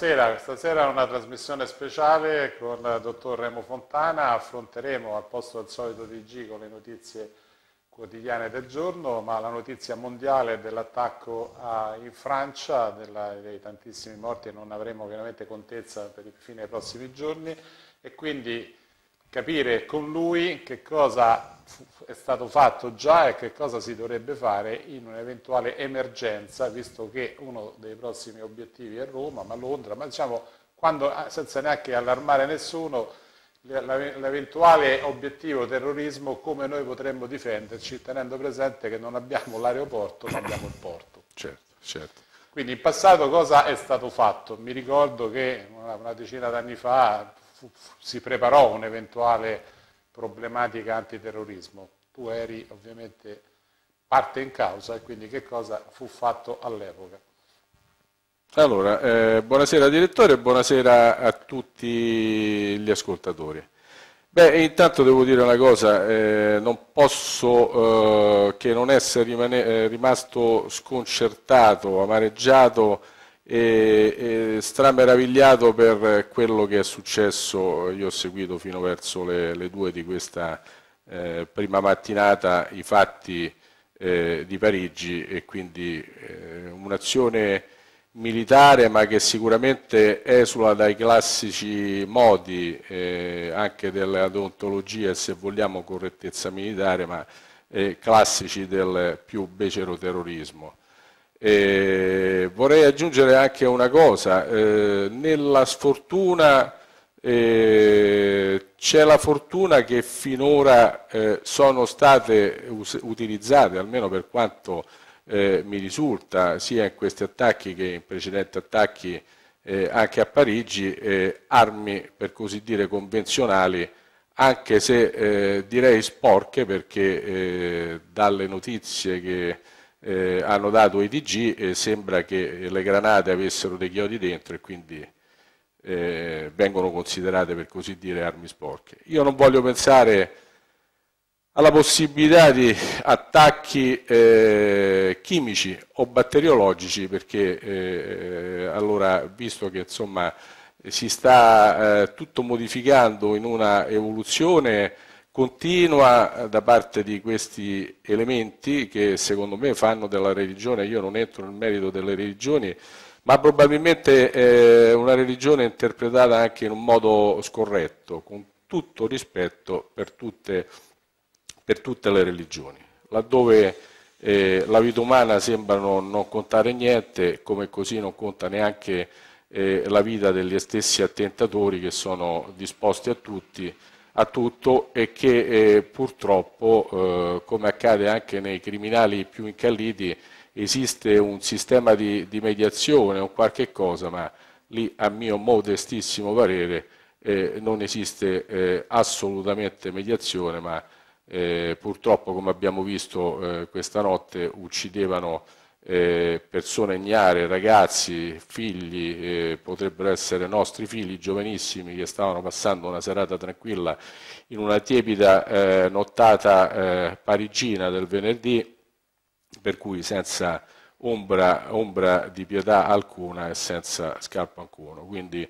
Buonasera, stasera è una trasmissione speciale con il dottor Remo Fontana, affronteremo al posto del solito DG con le notizie quotidiane del giorno, ma la notizia mondiale dell'attacco in Francia, della, dei tantissimi morti non avremo chiaramente contezza per il fine dei prossimi giorni e quindi capire con lui che cosa è stato fatto già e che cosa si dovrebbe fare in un'eventuale emergenza, visto che uno dei prossimi obiettivi è Roma, ma Londra, ma diciamo quando, ah, senza neanche allarmare nessuno, l'eventuale obiettivo terrorismo, come noi potremmo difenderci, tenendo presente che non abbiamo l'aeroporto, ma abbiamo il porto. Certo, certo. Quindi in passato cosa è stato fatto? Mi ricordo che una, una decina d'anni fa fu, si preparò un'eventuale problematica antiterrorismo. Tu eri ovviamente parte in causa e quindi che cosa fu fatto all'epoca? Allora, eh, buonasera direttore e buonasera a tutti gli ascoltatori. Beh, intanto devo dire una cosa, eh, non posso eh, che non essere eh, rimasto sconcertato, amareggiato e, e strameravigliato per quello che è successo, io ho seguito fino verso le, le due di questa eh, prima mattinata i fatti eh, di Parigi e quindi eh, un'azione militare ma che sicuramente esula dai classici modi eh, anche della deontologia e se vogliamo correttezza militare ma eh, classici del più becero terrorismo. Eh, vorrei aggiungere anche una cosa, eh, nella sfortuna eh, c'è la fortuna che finora eh, sono state utilizzate, almeno per quanto eh, mi risulta, sia in questi attacchi che in precedenti attacchi eh, anche a Parigi, armi per così dire convenzionali anche se direi sporche perché dalle notizie che eh, hanno dato EDG e sembra che eh, le granate avessero dei chiodi dentro e quindi eh, vengono considerate per così dire armi sporche. Io non voglio pensare alla possibilità di attacchi eh, chimici o batteriologici perché eh, eh allora visto che insomma si sta eh, tutto modificando in una evoluzione continua eh, da parte di questi elementi che secondo me fanno della religione, io non entro nel merito delle religioni, ma probabilmente è eh, una religione interpretata anche in un modo scorretto, con tutto rispetto per tutte, per tutte le religioni, laddove eh, la vita umana sembra non, non, contare niente, come così non conta neanche eh, la vita degli stessi attentatori che sono disposti a tutti a tutto e che eh, purtroppo, eh, come accade anche nei criminali più incalliti, esiste un sistema di, di mediazione o qualche cosa, ma lì a mio modestissimo parere eh, non esiste eh, assolutamente mediazione, ma eh, purtroppo come abbiamo visto eh, questa notte uccidevano eh, persone ignare, ragazzi, figli, eh, potrebbero essere nostri figli giovanissimi che stavano passando una serata tranquilla in una tiepida eh, nottata eh, parigina del venerdì, per cui senza ombra, ombra, di pietà alcuna e senza scarpa alcuno. Quindi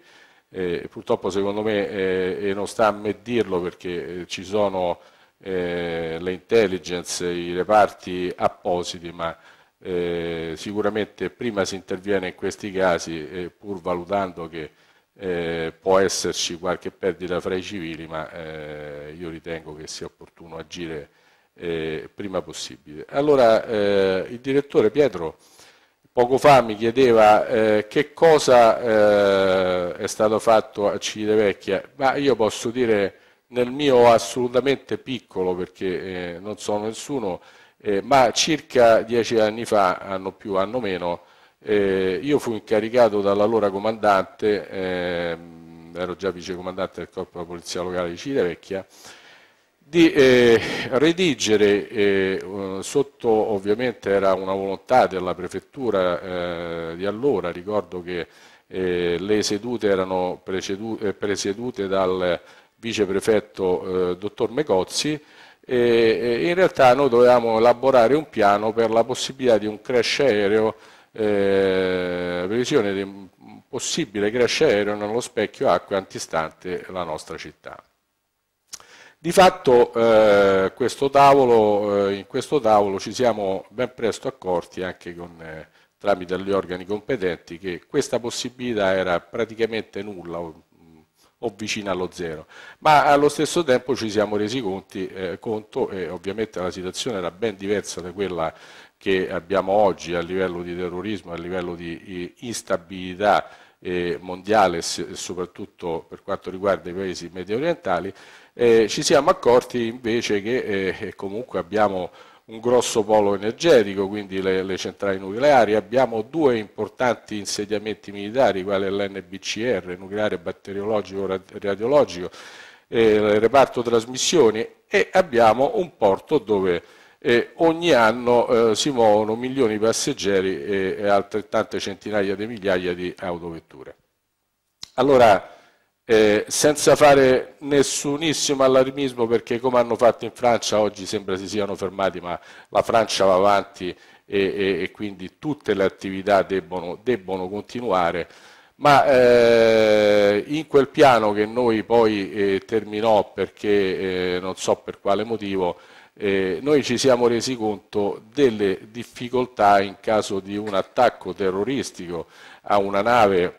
eh, purtroppo secondo me, eh, e non sta a me dirlo perché ci sono le intelligence, i reparti appositi, ma eh, sicuramente prima si interviene in questi casi, eh, pur valutando che eh, può esserci qualche perdita fra i civili, ma eh, io ritengo che sia opportuno agire eh, prima possibile. Allora, eh, il direttore Pietro poco fa mi chiedeva che cosa è stato fatto a Civitavecchia, ma io posso dire nel mio assolutamente piccolo, perché non sono nessuno, eh, ma circa dieci anni fa, anno più, anno meno, eh, io fui incaricato dall'allora comandante, ehm, ero già vicecomandante del corpo della polizia locale di Civitavecchia, di eh, redigere, eh, sotto ovviamente era una volontà della prefettura eh, di allora, ricordo che eh, le sedute erano presiedu- eh, presiedute dal viceprefetto eh, dottor Mecozzi, e, in realtà noi dovevamo elaborare un piano per la possibilità di un crash aereo, eh, previsione di un possibile crash aereo nello specchio acqua antistante la nostra città. Di fatto eh, questo tavolo, eh, in questo tavolo ci siamo ben presto accorti anche con, eh, tramite gli organi competenti che questa possibilità era praticamente nulla, o vicina allo zero. Ma allo stesso tempo ci siamo resi conti, eh, conto, e ovviamente la situazione era ben diversa da quella che abbiamo oggi a livello di terrorismo, a livello di instabilità eh, mondiale, soprattutto per quanto riguarda i paesi medio orientali, eh, ci siamo accorti invece che eh, comunque abbiamo un grosso polo energetico, quindi le, le, centrali nucleari, abbiamo due importanti insediamenti militari, quale l'NBCR, nucleare batteriologico radiologico, e il reparto trasmissioni e abbiamo un porto dove eh, ogni anno eh, si muovono milioni di passeggeri e, e altrettante centinaia di migliaia di autovetture. Allora, eh, senza fare nessunissimo allarmismo perché come hanno fatto in Francia oggi sembra si siano fermati ma la Francia va avanti e, e, e quindi tutte le attività debbono, debbono continuare ma eh, in quel piano che noi poi eh, terminò perché eh, non so per quale motivo eh, noi ci siamo resi conto delle difficoltà in caso di un attacco terroristico a una nave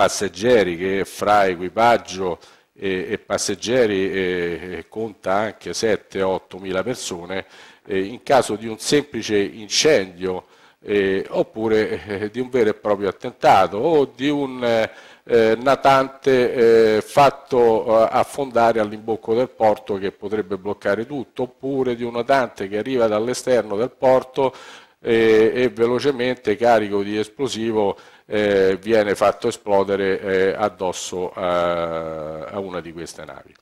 passeggeri che fra equipaggio e, e passeggeri e conta anche 7-8 mila persone, eh, in caso di un semplice incendio eh, oppure eh, di un vero e proprio attentato o di un eh, eh natante eh, fatto affondare all'imbocco del porto che potrebbe bloccare tutto oppure di un natante che arriva dall'esterno del porto e velocemente carico di esplosivo eh, viene fatto esplodere eh, addosso a, eh, a, una di queste navi.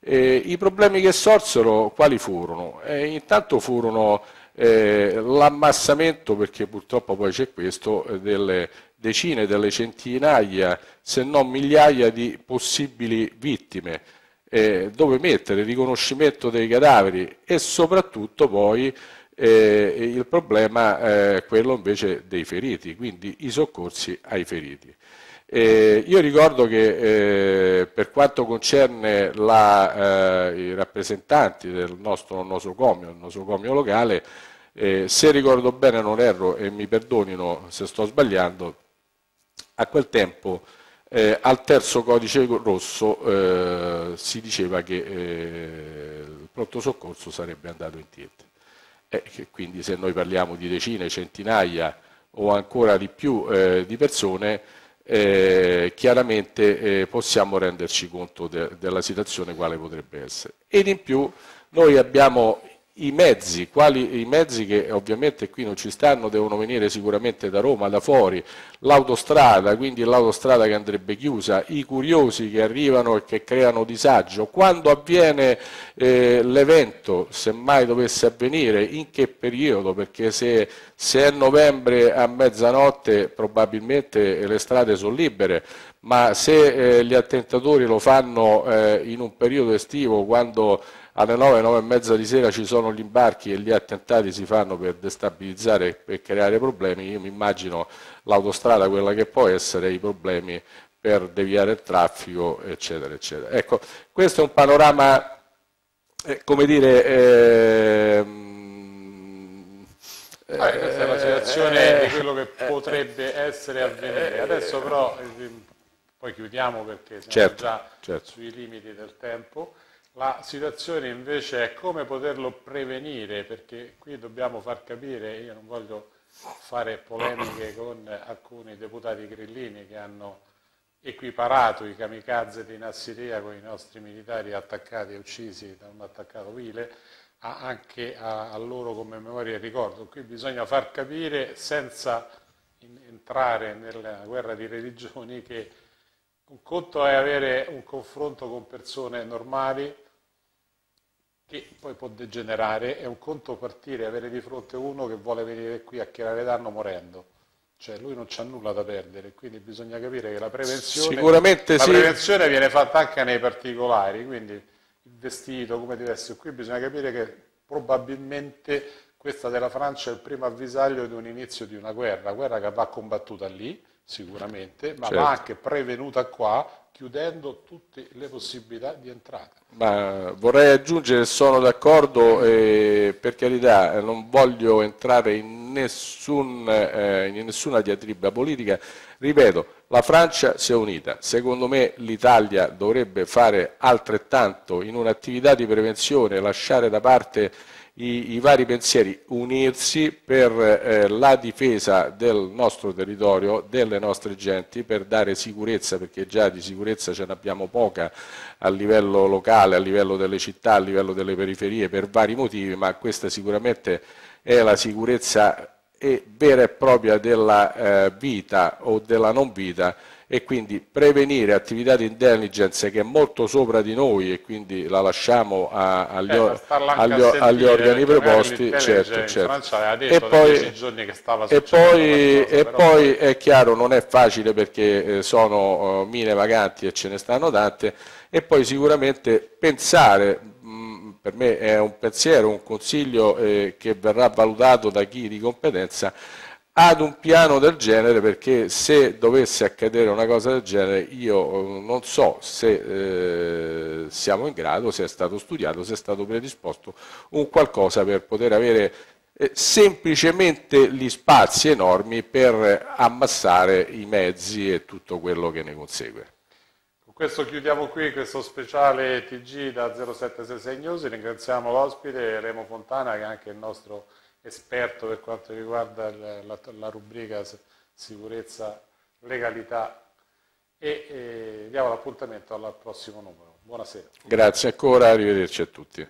E I problemi che sorsero quali furono? E intanto furono eh, l'ammassamento, perché purtroppo poi c'è questo, eh, delle decine, delle centinaia, se non migliaia di possibili vittime dove mettere il riconoscimento dei cadaveri e soprattutto poi eh, il problema eh, è quello invece dei feriti, quindi i soccorsi ai feriti. Eh, io ricordo che eh, per quanto concerne la, eh, i rappresentanti del nostro nosocomio, il nosocomio locale, eh, se ricordo bene non erro e mi perdonino se sto sbagliando, a quel tempo eh, al terzo codice rosso si diceva che il pronto soccorso sarebbe andato in tilt eh, quindi se noi parliamo di decine, centinaia o ancora di più eh, di persone, eh, chiaramente eh, possiamo renderci conto de della situazione quale potrebbe essere. Ed in più noi abbiamo i mezzi, quali, i mezzi che ovviamente qui non ci stanno devono venire sicuramente da Roma, da fuori, l'autostrada, quindi l'autostrada che andrebbe chiusa, i curiosi che arrivano e che creano disagio, quando avviene eh, l'evento, se mai dovesse avvenire, in che periodo, perché se, se è novembre a mezzanotte probabilmente le strade sono libere, ma se eh, gli attentatori lo fanno eh, in un periodo estivo quando alle 9, 9 e mezza di sera ci sono gli imbarchi e gli attentati si fanno per destabilizzare e creare problemi, io mi immagino l'autostrada quella che può essere, i problemi per deviare il traffico, eccetera, eccetera. Ecco, questo è un panorama, eh, come dire... Eh, questa è la eh, situazione eh, di quello che eh, potrebbe essere avvenire. Adesso però, ehm, poi chiudiamo perché siamo certo, già certo. sui limiti del tempo. La situazione invece è come poterlo prevenire, perché qui dobbiamo far capire, io non voglio fare polemiche con alcuni deputati grillini che hanno equiparato i kamikaze di Nassiria con i nostri militari attaccati e uccisi da un attaccato vile, anche a, a, loro come memoria e ricordo. Qui bisogna far capire, senza in, entrare nella guerra di religioni, che un conto è avere un confronto con persone normali, che poi può degenerare, è un conto partire, e avere di fronte uno che vuole venire qui a creare danno morendo. Cioè lui non c'ha nulla da perdere, quindi bisogna capire che la prevenzione, la sì. prevenzione viene fatta anche nei particolari, quindi il vestito, come deve essere qui bisogna capire che probabilmente questa della Francia è il primo avvisaglio di un inizio di una guerra, guerra che va combattuta lì sicuramente, ma certo. va anche prevenuta qua chiudendo tutte le possibilità di entrata. Ma vorrei aggiungere, sono d'accordo, eh, per carità, eh, non voglio entrare in, nessun, eh, in nessuna diatriba politica, ripeto, la Francia si è unita, secondo me l'Italia dovrebbe fare altrettanto in un'attività di prevenzione, lasciare da parte i, i vari pensieri unirsi per eh, la difesa del nostro territorio, delle nostre genti, per dare sicurezza, perché già di sicurezza ce n'abbiamo poca a livello locale, a livello delle città, a livello delle periferie, per vari motivi, ma questa sicuramente è la sicurezza e vera e propria della eh, vita o della non vita e quindi prevenire attività di intelligence che è molto sopra di noi e quindi la lasciamo a, agli, eh, agli, agli organi preposti certo, certo. e poi, e poi, cosa, e poi è chiaro non è facile perché eh, sono uh, mine vaganti e ce ne stanno tante e poi sicuramente pensare per me è un pensiero, un consiglio eh, che verrà valutato da chi di competenza, ad un piano del genere perché se dovesse accadere una cosa del genere io eh, non so se eh, siamo in grado, se è stato studiato, se è stato predisposto un qualcosa per poter avere eh, semplicemente gli spazi enormi per ammassare i mezzi e tutto quello che ne consegue questo chiudiamo qui questo speciale TG da 0766 News, ringraziamo l'ospite Remo Fontana che è anche il nostro esperto per quanto riguarda la, la rubrica sicurezza, legalità e, e eh, diamo l'appuntamento al prossimo numero. Buonasera. Grazie ancora, arrivederci a tutti.